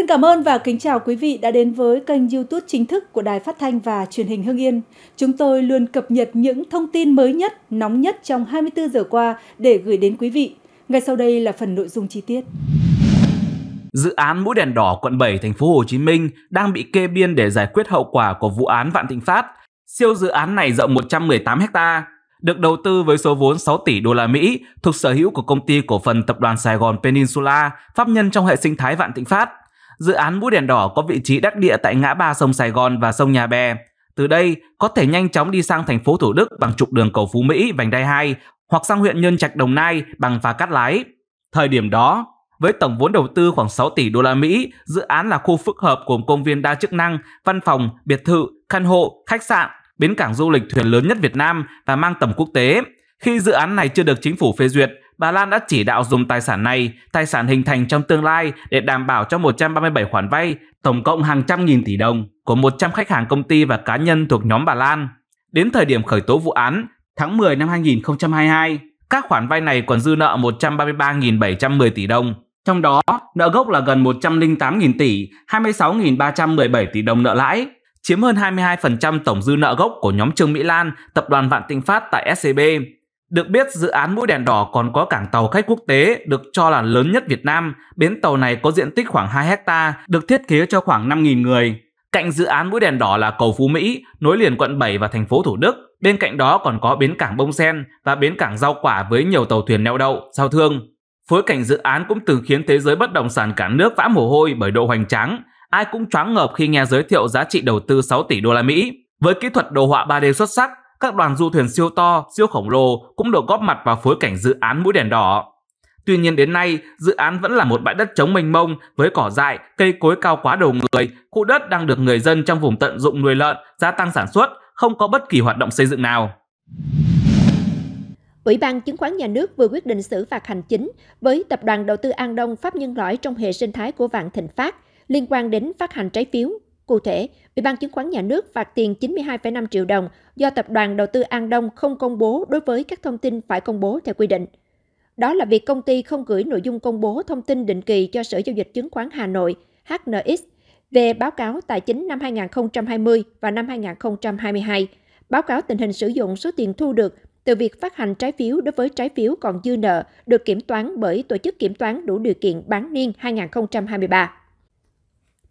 Xin cảm ơn và kính chào quý vị đã đến với kênh YouTube chính thức của Đài Phát thanh và Truyền hình Hưng Yên. Chúng tôi luôn cập nhật những thông tin mới nhất, nóng nhất trong 24 giờ qua để gửi đến quý vị. Ngay sau đây là phần nội dung chi tiết. Dự án Mũi đèn đỏ quận 7 thành phố Hồ Chí Minh đang bị kê biên để giải quyết hậu quả của vụ án Vạn Thịnh Phát. Siêu dự án này rộng 118 ha, được đầu tư với số vốn 6 tỷ đô la Mỹ, thuộc sở hữu của công ty cổ phần tập đoàn Sài Gòn Peninsula, pháp nhân trong hệ sinh thái Vạn Thịnh Phát dự án mũi đèn đỏ có vị trí đắc địa tại ngã ba sông Sài Gòn và sông Nhà Bè. Từ đây có thể nhanh chóng đi sang thành phố Thủ Đức bằng trục đường cầu Phú Mỹ, vành đai 2 hoặc sang huyện Nhân Trạch Đồng Nai bằng phà cắt lái. Thời điểm đó, với tổng vốn đầu tư khoảng 6 tỷ đô la Mỹ, dự án là khu phức hợp gồm công viên đa chức năng, văn phòng, biệt thự, căn hộ, khách sạn, bến cảng du lịch thuyền lớn nhất Việt Nam và mang tầm quốc tế. Khi dự án này chưa được chính phủ phê duyệt, bà Lan đã chỉ đạo dùng tài sản này, tài sản hình thành trong tương lai để đảm bảo cho 137 khoản vay, tổng cộng hàng trăm nghìn tỷ đồng của 100 khách hàng công ty và cá nhân thuộc nhóm bà Lan. Đến thời điểm khởi tố vụ án, tháng 10 năm 2022, các khoản vay này còn dư nợ 133.710 tỷ đồng. Trong đó, nợ gốc là gần 108.000 tỷ, 26.317 tỷ đồng nợ lãi, chiếm hơn 22% tổng dư nợ gốc của nhóm Trương Mỹ Lan, tập đoàn Vạn tinh Phát tại SCB. E được biết dự án Mũi Đèn Đỏ còn có cảng tàu khách quốc tế được cho là lớn nhất Việt Nam. Bến tàu này có diện tích khoảng 2 hecta, được thiết kế cho khoảng 5.000 người. Cạnh dự án Mũi Đèn Đỏ là cầu Phú Mỹ, nối liền quận 7 và thành phố Thủ Đức. Bên cạnh đó còn có bến cảng Bông Sen và bến cảng Rau Quả với nhiều tàu thuyền neo đậu, giao thương. Phối cảnh dự án cũng từng khiến thế giới bất động sản cả nước vã mồ hôi bởi độ hoành tráng. Ai cũng choáng ngợp khi nghe giới thiệu giá trị đầu tư 6 tỷ đô la Mỹ. Với kỹ thuật đồ họa 3D xuất sắc, các đoàn du thuyền siêu to, siêu khổng lồ cũng được góp mặt vào phối cảnh dự án mũi đèn đỏ. Tuy nhiên đến nay, dự án vẫn là một bãi đất trống mênh mông với cỏ dại, cây cối cao quá đầu người. Khu đất đang được người dân trong vùng tận dụng nuôi lợn, gia tăng sản xuất, không có bất kỳ hoạt động xây dựng nào. Ủy ban Chứng khoán Nhà nước vừa quyết định xử phạt hành chính với Tập đoàn Đầu tư An Đông Pháp nhân lõi trong hệ sinh thái của Vạn Thịnh Phát liên quan đến phát hành trái phiếu Cụ thể, Ủy ban chứng khoán nhà nước phạt tiền 92,5 triệu đồng do tập đoàn đầu tư An Đông không công bố đối với các thông tin phải công bố theo quy định. Đó là việc công ty không gửi nội dung công bố thông tin định kỳ cho Sở Giao dịch Chứng khoán Hà Nội HNX về báo cáo tài chính năm 2020 và năm 2022, báo cáo tình hình sử dụng số tiền thu được từ việc phát hành trái phiếu đối với trái phiếu còn dư nợ được kiểm toán bởi tổ chức kiểm toán đủ điều kiện bán niên 2023.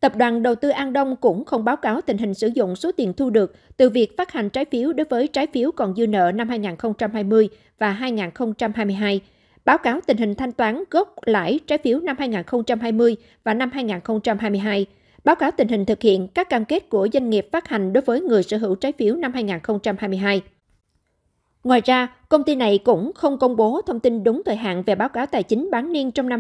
Tập đoàn đầu tư An Đông cũng không báo cáo tình hình sử dụng số tiền thu được từ việc phát hành trái phiếu đối với trái phiếu còn dư nợ năm 2020 và 2022, báo cáo tình hình thanh toán gốc lãi trái phiếu năm 2020 và năm 2022, báo cáo tình hình thực hiện các cam kết của doanh nghiệp phát hành đối với người sở hữu trái phiếu năm 2022. Ngoài ra, công ty này cũng không công bố thông tin đúng thời hạn về báo cáo tài chính bán niên trong năm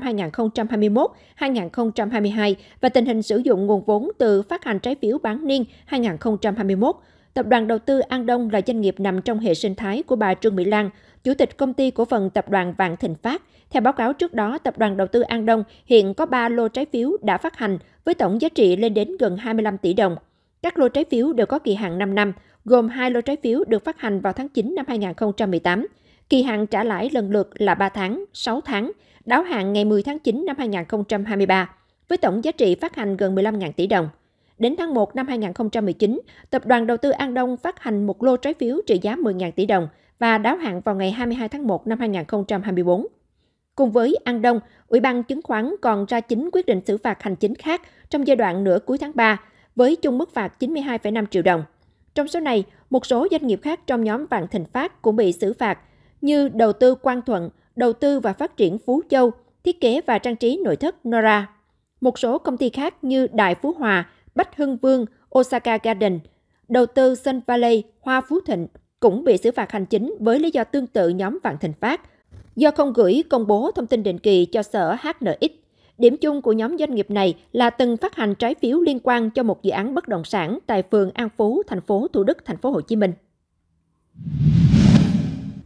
2021-2022 và tình hình sử dụng nguồn vốn từ phát hành trái phiếu bán niên 2021. Tập đoàn đầu tư An Đông là doanh nghiệp nằm trong hệ sinh thái của bà Trương Mỹ Lan, chủ tịch công ty cổ phần tập đoàn Vạn Thịnh Phát. Theo báo cáo trước đó, tập đoàn đầu tư An Đông hiện có 3 lô trái phiếu đã phát hành với tổng giá trị lên đến gần 25 tỷ đồng. Các lô trái phiếu đều có kỳ hạn 5 năm, gồm hai lô trái phiếu được phát hành vào tháng 9 năm 2018. Kỳ hạn trả lãi lần lượt là 3 tháng, 6 tháng, đáo hạn ngày 10 tháng 9 năm 2023, với tổng giá trị phát hành gần 15.000 tỷ đồng. Đến tháng 1 năm 2019, Tập đoàn Đầu tư An Đông phát hành một lô trái phiếu trị giá 10.000 tỷ đồng và đáo hạn vào ngày 22 tháng 1 năm 2024. Cùng với An Đông, Ủy ban chứng khoán còn ra chính quyết định xử phạt hành chính khác trong giai đoạn nửa cuối tháng 3 với chung mức phạt 92,5 triệu đồng. Trong số này, một số doanh nghiệp khác trong nhóm Vạn Thịnh Phát cũng bị xử phạt như đầu tư Quang Thuận, đầu tư và phát triển Phú Châu, thiết kế và trang trí nội thất Nora. Một số công ty khác như Đại Phú Hòa, Bách Hưng Vương, Osaka Garden, đầu tư Sun Valley, Hoa Phú Thịnh cũng bị xử phạt hành chính với lý do tương tự nhóm Vạn Thịnh Phát do không gửi công bố thông tin định kỳ cho sở HNX Điểm chung của nhóm doanh nghiệp này là từng phát hành trái phiếu liên quan cho một dự án bất động sản tại phường An Phú, thành phố Thủ Đức, thành phố Hồ Chí Minh.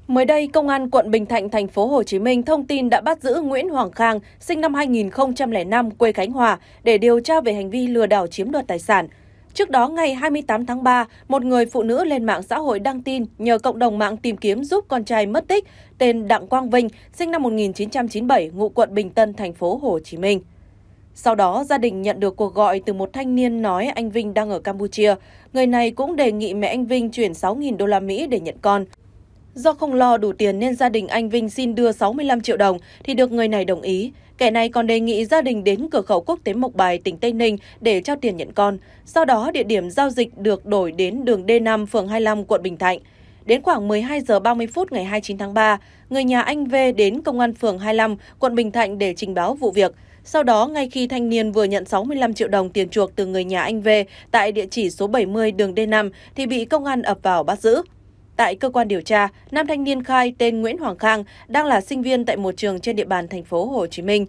Mới đây, Công an quận Bình Thạnh, thành phố Hồ Chí Minh thông tin đã bắt giữ Nguyễn Hoàng Khang, sinh năm 2005, quê Khánh Hòa, để điều tra về hành vi lừa đảo chiếm đoạt tài sản, Trước đó, ngày 28 tháng 3, một người phụ nữ lên mạng xã hội đăng tin nhờ cộng đồng mạng tìm kiếm giúp con trai mất tích tên Đặng Quang Vinh, sinh năm 1997, ngụ quận Bình Tân, thành phố Hồ Chí Minh. Sau đó, gia đình nhận được cuộc gọi từ một thanh niên nói anh Vinh đang ở Campuchia. Người này cũng đề nghị mẹ anh Vinh chuyển 6.000 đô la Mỹ để nhận con. Do không lo đủ tiền nên gia đình anh Vinh xin đưa 65 triệu đồng thì được người này đồng ý. Kẻ này còn đề nghị gia đình đến cửa khẩu quốc tế Mộc Bài, tỉnh Tây Ninh để trao tiền nhận con. Sau đó, địa điểm giao dịch được đổi đến đường D5, phường 25, quận Bình Thạnh. Đến khoảng 12 giờ 30 phút ngày 29 tháng 3, người nhà anh V đến công an phường 25, quận Bình Thạnh để trình báo vụ việc. Sau đó, ngay khi thanh niên vừa nhận 65 triệu đồng tiền chuộc từ người nhà anh V tại địa chỉ số 70 đường D5 thì bị công an ập vào bắt giữ. Tại cơ quan điều tra, nam thanh niên khai tên Nguyễn Hoàng Khang đang là sinh viên tại một trường trên địa bàn thành phố Hồ Chí Minh.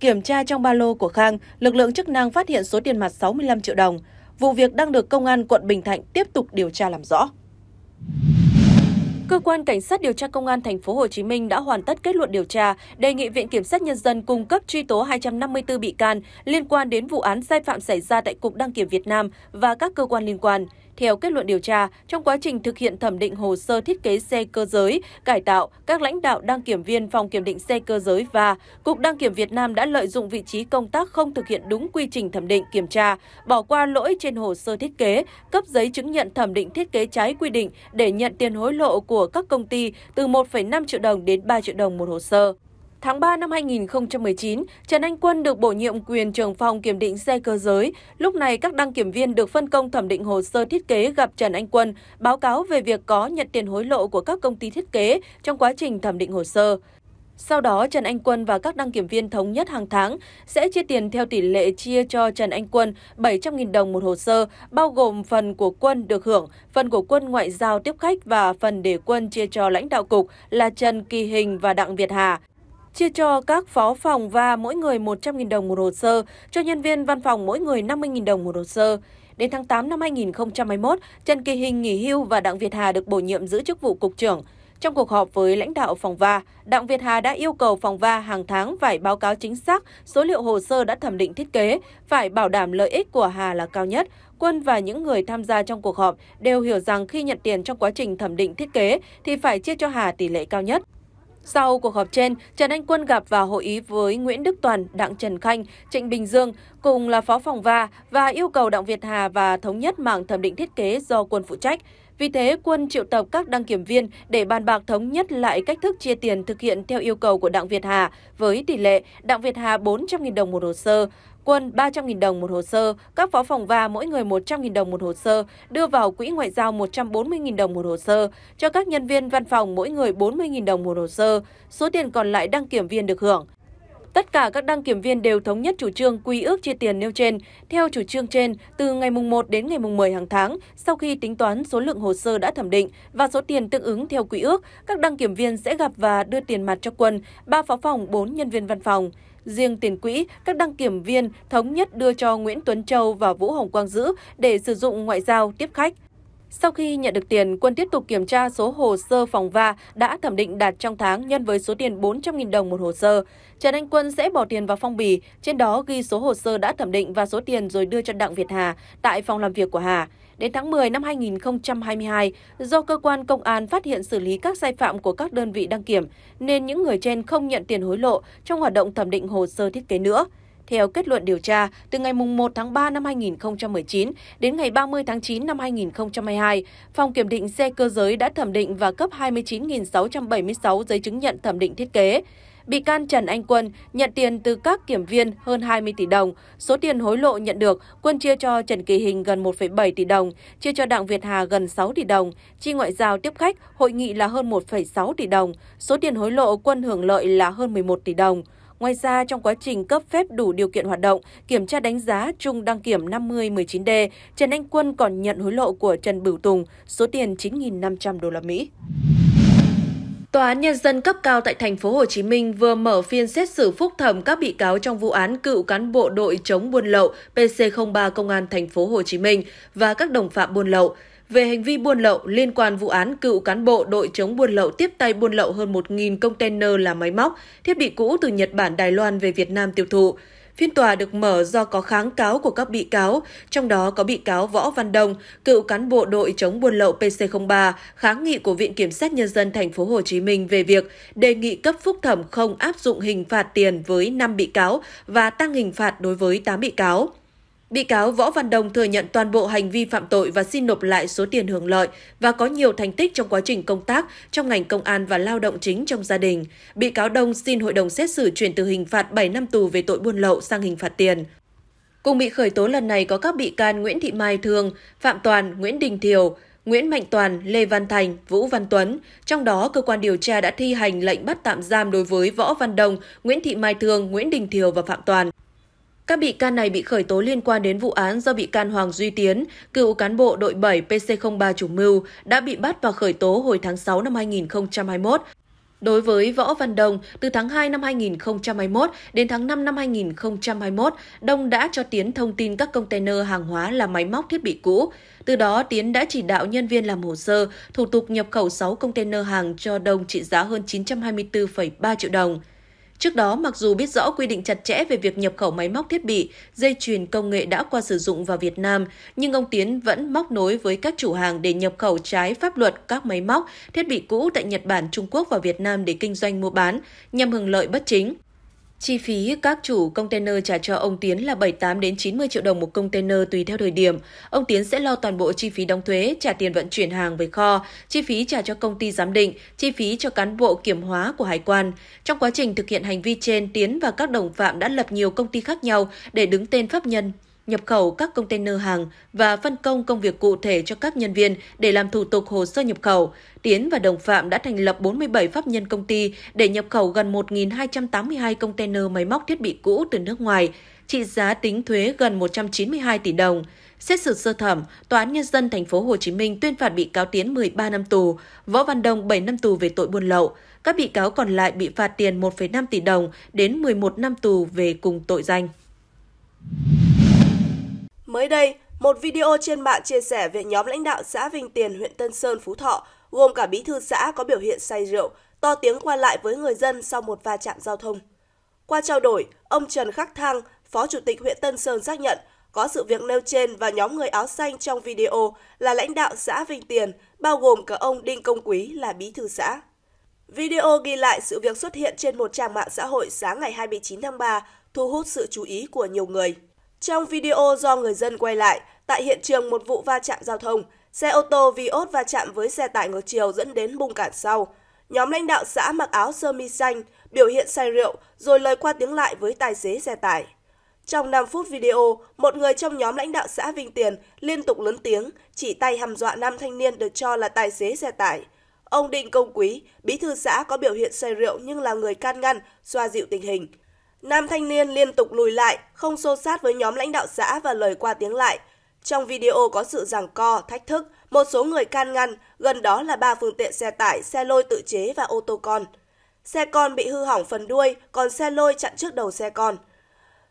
Kiểm tra trong ba lô của Khang, lực lượng chức năng phát hiện số tiền mặt 65 triệu đồng. Vụ việc đang được công an quận Bình Thạnh tiếp tục điều tra làm rõ. Cơ quan cảnh sát điều tra công an thành phố Hồ Chí Minh đã hoàn tất kết luận điều tra, đề nghị viện kiểm sát nhân dân cung cấp truy tố 254 bị can liên quan đến vụ án sai phạm xảy ra tại cục đăng kiểm Việt Nam và các cơ quan liên quan. Theo kết luận điều tra, trong quá trình thực hiện thẩm định hồ sơ thiết kế xe cơ giới, cải tạo, các lãnh đạo đăng kiểm viên phòng kiểm định xe cơ giới và Cục Đăng kiểm Việt Nam đã lợi dụng vị trí công tác không thực hiện đúng quy trình thẩm định kiểm tra, bỏ qua lỗi trên hồ sơ thiết kế, cấp giấy chứng nhận thẩm định thiết kế trái quy định để nhận tiền hối lộ của các công ty từ 1,5 triệu đồng đến 3 triệu đồng một hồ sơ. Tháng 3 năm 2019, Trần Anh Quân được bổ nhiệm quyền trưởng phòng kiểm định xe cơ giới. Lúc này, các đăng kiểm viên được phân công thẩm định hồ sơ thiết kế gặp Trần Anh Quân, báo cáo về việc có nhận tiền hối lộ của các công ty thiết kế trong quá trình thẩm định hồ sơ. Sau đó, Trần Anh Quân và các đăng kiểm viên thống nhất hàng tháng sẽ chia tiền theo tỷ lệ chia cho Trần Anh Quân 700.000 đồng một hồ sơ, bao gồm phần của Quân được hưởng, phần của Quân ngoại giao tiếp khách và phần để Quân chia cho lãnh đạo cục là Trần Kỳ Hình và Đặng Việt Hà chia cho các phó phòng và mỗi người 100.000 đồng một hồ sơ, cho nhân viên văn phòng mỗi người 50.000 đồng một hồ sơ. Đến tháng 8 năm 2021, Trần Kỳ Hình nghỉ hưu và Đặng Việt Hà được bổ nhiệm giữ chức vụ cục trưởng. Trong cuộc họp với lãnh đạo phòng VA, Đặng Việt Hà đã yêu cầu phòng VA hàng tháng phải báo cáo chính xác số liệu hồ sơ đã thẩm định thiết kế, phải bảo đảm lợi ích của Hà là cao nhất. Quân và những người tham gia trong cuộc họp đều hiểu rằng khi nhận tiền trong quá trình thẩm định thiết kế thì phải chia cho Hà tỷ lệ cao nhất. Sau cuộc họp trên, Trần Anh Quân gặp và hội ý với Nguyễn Đức Toàn, Đặng Trần Khanh, Trịnh Bình Dương cùng là phó phòng va và yêu cầu Đặng Việt Hà và thống nhất mảng thẩm định thiết kế do Quân phụ trách. Vì thế, Quân triệu tập các đăng kiểm viên để bàn bạc thống nhất lại cách thức chia tiền thực hiện theo yêu cầu của Đặng Việt Hà với tỷ lệ Đặng Việt Hà 400.000 đồng một hồ sơ, quân 300.000 đồng một hồ sơ, các phó phòng va mỗi người 100.000 đồng một hồ sơ, đưa vào quỹ ngoại giao 140.000 đồng một hồ sơ, cho các nhân viên văn phòng mỗi người 40.000 đồng một hồ sơ, số tiền còn lại đăng kiểm viên được hưởng. Tất cả các đăng kiểm viên đều thống nhất chủ trương quy ước chia tiền nêu trên. Theo chủ trương trên, từ ngày mùng 1 đến ngày mùng 10 hàng tháng, sau khi tính toán số lượng hồ sơ đã thẩm định và số tiền tương ứng theo quy ước, các đăng kiểm viên sẽ gặp và đưa tiền mặt cho quân, ba phó phòng, 4 nhân viên văn phòng. Riêng tiền quỹ, các đăng kiểm viên thống nhất đưa cho Nguyễn Tuấn Châu và Vũ Hồng Quang giữ để sử dụng ngoại giao tiếp khách. Sau khi nhận được tiền, Quân tiếp tục kiểm tra số hồ sơ phòng va đã thẩm định đạt trong tháng nhân với số tiền 400.000 đồng một hồ sơ. Trần Anh Quân sẽ bỏ tiền vào phong bì, trên đó ghi số hồ sơ đã thẩm định và số tiền rồi đưa cho Đặng Việt Hà tại phòng làm việc của Hà. Đến tháng 10 năm 2022, do cơ quan công an phát hiện xử lý các sai phạm của các đơn vị đăng kiểm, nên những người trên không nhận tiền hối lộ trong hoạt động thẩm định hồ sơ thiết kế nữa. Theo kết luận điều tra, từ ngày 1 tháng 3 năm 2019 đến ngày 30 tháng 9 năm 2022, Phòng Kiểm định xe cơ giới đã thẩm định và cấp 29.676 giấy chứng nhận thẩm định thiết kế. Bị can Trần Anh Quân nhận tiền từ các kiểm viên hơn 20 tỷ đồng. Số tiền hối lộ nhận được, Quân chia cho Trần Kỳ Hình gần 1,7 tỷ đồng, chia cho Đặng Việt Hà gần 6 tỷ đồng, chi ngoại giao tiếp khách, hội nghị là hơn 1,6 tỷ đồng. Số tiền hối lộ Quân hưởng lợi là hơn 11 tỷ đồng. Ngoài ra, trong quá trình cấp phép đủ điều kiện hoạt động, kiểm tra đánh giá Trung đăng kiểm 5019D, Trần Anh Quân còn nhận hối lộ của Trần Bửu Tùng số tiền 9.500 đô la Mỹ. Tòa án nhân dân cấp cao tại thành phố Hồ Chí Minh vừa mở phiên xét xử phúc thẩm các bị cáo trong vụ án cựu cán bộ đội chống buôn lậu PC03 Công an thành phố Hồ Chí Minh và các đồng phạm buôn lậu về hành vi buôn lậu liên quan vụ án cựu cán bộ đội chống buôn lậu tiếp tay buôn lậu hơn 1.000 container là máy móc, thiết bị cũ từ Nhật Bản, Đài Loan về Việt Nam tiêu thụ. Phiên tòa được mở do có kháng cáo của các bị cáo, trong đó có bị cáo Võ Văn Đông, cựu cán bộ đội chống buôn lậu PC03, kháng nghị của Viện Kiểm sát Nhân dân Thành phố Hồ Chí Minh về việc đề nghị cấp phúc thẩm không áp dụng hình phạt tiền với 5 bị cáo và tăng hình phạt đối với 8 bị cáo. Bị cáo Võ Văn Đồng thừa nhận toàn bộ hành vi phạm tội và xin nộp lại số tiền hưởng lợi và có nhiều thành tích trong quá trình công tác trong ngành công an và lao động chính trong gia đình. Bị cáo Đông xin hội đồng xét xử chuyển từ hình phạt 7 năm tù về tội buôn lậu sang hình phạt tiền. Cùng bị khởi tố lần này có các bị can Nguyễn Thị Mai Thương, Phạm Toàn, Nguyễn Đình Thiều, Nguyễn Mạnh Toàn, Lê Văn Thành, Vũ Văn Tuấn. Trong đó, cơ quan điều tra đã thi hành lệnh bắt tạm giam đối với Võ Văn Đồng, Nguyễn Thị Mai Thương, Nguyễn Đình Thiều và Phạm Toàn. Các bị can này bị khởi tố liên quan đến vụ án do bị can Hoàng Duy Tiến, cựu cán bộ đội 7 PC03 chủ mưu, đã bị bắt và khởi tố hồi tháng 6 năm 2021. Đối với Võ Văn Đông, từ tháng 2 năm 2021 đến tháng 5 năm 2021, Đông đã cho Tiến thông tin các container hàng hóa là máy móc thiết bị cũ. Từ đó, Tiến đã chỉ đạo nhân viên làm hồ sơ, thủ tục nhập khẩu 6 container hàng cho Đông trị giá hơn 924,3 triệu đồng. Trước đó, mặc dù biết rõ quy định chặt chẽ về việc nhập khẩu máy móc thiết bị, dây chuyền công nghệ đã qua sử dụng vào Việt Nam, nhưng ông Tiến vẫn móc nối với các chủ hàng để nhập khẩu trái pháp luật các máy móc, thiết bị cũ tại Nhật Bản, Trung Quốc và Việt Nam để kinh doanh mua bán, nhằm hưởng lợi bất chính. Chi phí các chủ container trả cho ông Tiến là 78 đến 90 triệu đồng một container tùy theo thời điểm. Ông Tiến sẽ lo toàn bộ chi phí đóng thuế, trả tiền vận chuyển hàng về kho, chi phí trả cho công ty giám định, chi phí cho cán bộ kiểm hóa của hải quan. Trong quá trình thực hiện hành vi trên, Tiến và các đồng phạm đã lập nhiều công ty khác nhau để đứng tên pháp nhân nhập khẩu các container hàng và phân công công việc cụ thể cho các nhân viên để làm thủ tục hồ sơ nhập khẩu. Tiến và đồng phạm đã thành lập 47 pháp nhân công ty để nhập khẩu gần 1.282 container máy móc thiết bị cũ từ nước ngoài, trị giá tính thuế gần 192 tỷ đồng. Xét xử sơ thẩm, Tòa án Nhân dân thành phố Hồ Chí Minh tuyên phạt bị cáo Tiến 13 năm tù, Võ Văn Đông 7 năm tù về tội buôn lậu. Các bị cáo còn lại bị phạt tiền 1,5 tỷ đồng đến 11 năm tù về cùng tội danh. Mới đây, một video trên mạng chia sẻ về nhóm lãnh đạo xã Vinh Tiền, huyện Tân Sơn, Phú Thọ, gồm cả bí thư xã có biểu hiện say rượu, to tiếng qua lại với người dân sau một va chạm giao thông. Qua trao đổi, ông Trần Khắc Thăng, Phó Chủ tịch huyện Tân Sơn xác nhận có sự việc nêu trên và nhóm người áo xanh trong video là lãnh đạo xã Vinh Tiền, bao gồm cả ông Đinh Công Quý là bí thư xã. Video ghi lại sự việc xuất hiện trên một trang mạng xã hội sáng ngày 29 tháng 3, thu hút sự chú ý của nhiều người. Trong video do người dân quay lại, tại hiện trường một vụ va chạm giao thông, xe ô tô vi Vios va chạm với xe tải ngược chiều dẫn đến bung cản sau. Nhóm lãnh đạo xã mặc áo sơ mi xanh, biểu hiện say rượu, rồi lời qua tiếng lại với tài xế xe tải. Trong 5 phút video, một người trong nhóm lãnh đạo xã Vinh Tiền liên tục lớn tiếng, chỉ tay hăm dọa nam thanh niên được cho là tài xế xe tải. Ông Đinh Công Quý, bí thư xã có biểu hiện say rượu nhưng là người can ngăn, xoa dịu tình hình. Nam thanh niên liên tục lùi lại, không xô sát với nhóm lãnh đạo xã và lời qua tiếng lại. Trong video có sự giằng co, thách thức, một số người can ngăn, gần đó là ba phương tiện xe tải, xe lôi tự chế và ô tô con. Xe con bị hư hỏng phần đuôi, còn xe lôi chặn trước đầu xe con.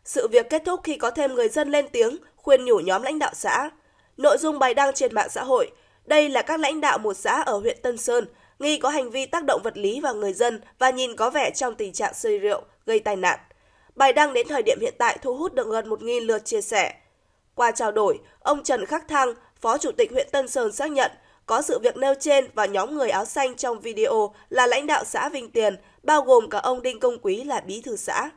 Sự việc kết thúc khi có thêm người dân lên tiếng, khuyên nhủ nhóm lãnh đạo xã. Nội dung bài đăng trên mạng xã hội, đây là các lãnh đạo một xã ở huyện Tân Sơn, nghi có hành vi tác động vật lý vào người dân và nhìn có vẻ trong tình trạng say rượu, gây tai nạn. Bài đăng đến thời điểm hiện tại thu hút được gần 1.000 lượt chia sẻ. Qua trao đổi, ông Trần Khắc Thăng, Phó Chủ tịch huyện Tân Sơn xác nhận có sự việc nêu trên và nhóm người áo xanh trong video là lãnh đạo xã Vinh Tiền, bao gồm cả ông Đinh Công Quý là bí thư xã.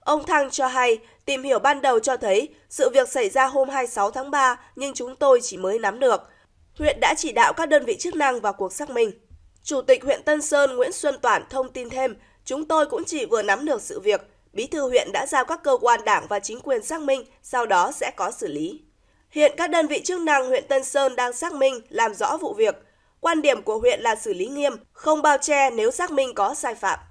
Ông Thăng cho hay, tìm hiểu ban đầu cho thấy sự việc xảy ra hôm 26 tháng 3 nhưng chúng tôi chỉ mới nắm được. Huyện đã chỉ đạo các đơn vị chức năng vào cuộc xác minh. Chủ tịch huyện Tân Sơn Nguyễn Xuân Toản thông tin thêm, chúng tôi cũng chỉ vừa nắm được sự việc. Bí thư huyện đã giao các cơ quan đảng và chính quyền xác minh, sau đó sẽ có xử lý. Hiện các đơn vị chức năng huyện Tân Sơn đang xác minh, làm rõ vụ việc. Quan điểm của huyện là xử lý nghiêm, không bao che nếu xác minh có sai phạm.